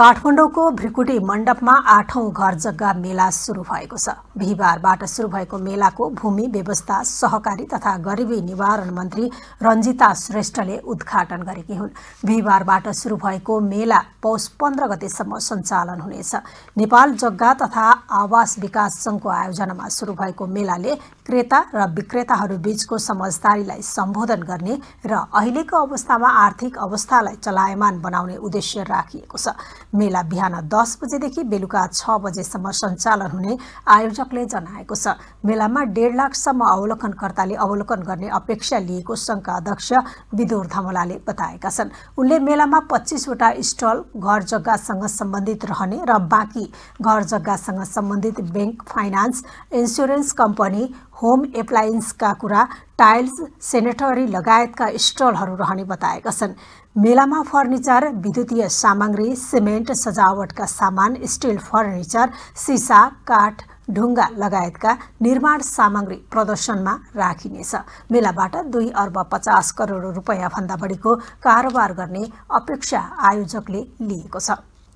काठमाडौँको भ्रिकुटी मण्डपमा आठौँ घर जग्गा मेला सुरु भएको छ बिहिबारबाट सुरु भएको मेलाको भूमि व्यवस्था सहकारी तथा गरिबी निवारण मन्त्री रञ्जिता श्रेष्ठले उद्घाटन गरेकी हुन् बिहिबारबाट सुरु भएको मेला पौष पन्ध्र गतेसम्म सञ्चालन हुनेछ नेपाल जग्गा तथा आवास विकास सङ्घको आयोजनामा सुरु भएको मेलाले क्रेता र विक्रेताहरू बीचको समझदारीलाई सम्बोधन गर्ने र अहिलेको अवस्थामा आर्थिक अवस्थालाई चलायमान बनाउने उद्देश्य राखिएको छ मेला बिहान दस बजेदेखि बेलुका छ बजेसम्म सञ्चालन हुने आयोजकले जनाएको छ मेलामा डेढ लाखसम्म अवलोकनकर्ताले अवलोकन गर्ने अपेक्षा लिएको सङ्घका अध्यक्ष विदुर धमलाले बताएका छन् उनले मेलामा पच्चिसवटा स्टल घर जग्गासँग सम्बन्धित रहने र बाँकी घर जग्गासँग सम्बन्धित bank finance insurance company home एप्लायन्सका कुरा टाइल्स सेनेटरी लगायतका स्टलहरू रहने बताएका छन् मेलामा फर्निचर विद्युतीय सामग्री सिमेन्ट सजावटका सामान स्टिल फर्निचर सिसा काठ ढुङ्गा लगायतका निर्माण सामग्री प्रदर्शनमा राखिनेछ मेलाबाट दुई अर्ब पचास करोड रुपियाँभन्दा बढीको कारोबार गर्ने अपेक्षा आयोजकले लिएको छ